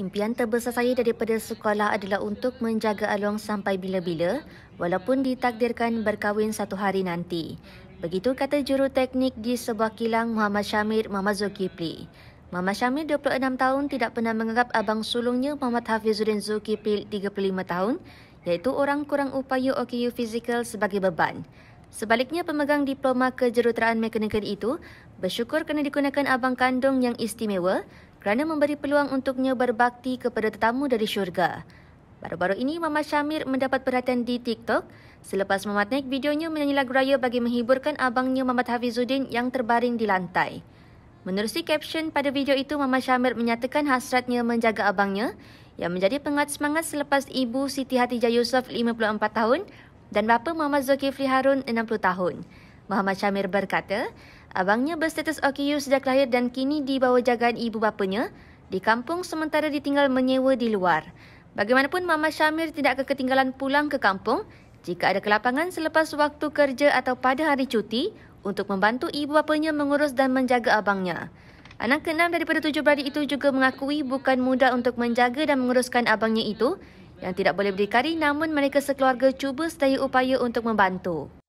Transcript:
Impian terbesar saya daripada sekolah adalah untuk menjaga Along sampai bila-bila walaupun ditakdirkan berkahwin satu hari nanti. Begitu kata juru teknik di sebuah kilang Muhammad Syamir Muhammad Zulkifli. Muhammad Syamir 26 tahun tidak pernah menganggap abang sulungnya Muhammad Hafizuddin Zulkifli 35 tahun iaitu orang kurang upaya OKU fizikal sebagai beban. Sebaliknya pemegang diploma kejuruteraan mekanikal itu bersyukur kerana digunakan abang kandung yang istimewa kerana memberi peluang untuknya berbakti kepada tetamu dari syurga. Baru-baru ini, Mama Syamir mendapat perhatian di TikTok selepas Mama Tnek videonya menyanyi lagu raya bagi menghiburkan abangnya Mamat Hafizuddin yang terbaring di lantai. Menerusi caption pada video itu, Mama Syamir menyatakan hasratnya menjaga abangnya yang menjadi penguat semangat selepas ibu Siti Hatijah Yusof 54 tahun dan bapa Mama Zulkifli Harun 60 tahun. Muhammad Syamir berkata, Abangnya berstatus OKU sejak lahir dan kini di bawah jagaan ibu bapanya di kampung sementara ditinggal menyewa di luar. Bagaimanapun Mama Syamir tidak akan ketinggalan pulang ke kampung jika ada kelapangan selepas waktu kerja atau pada hari cuti untuk membantu ibu bapanya mengurus dan menjaga abangnya. Anak keenam daripada tujuh beradik itu juga mengakui bukan mudah untuk menjaga dan menguruskan abangnya itu yang tidak boleh berdikari namun mereka sekeluarga cuba setiap upaya untuk membantu.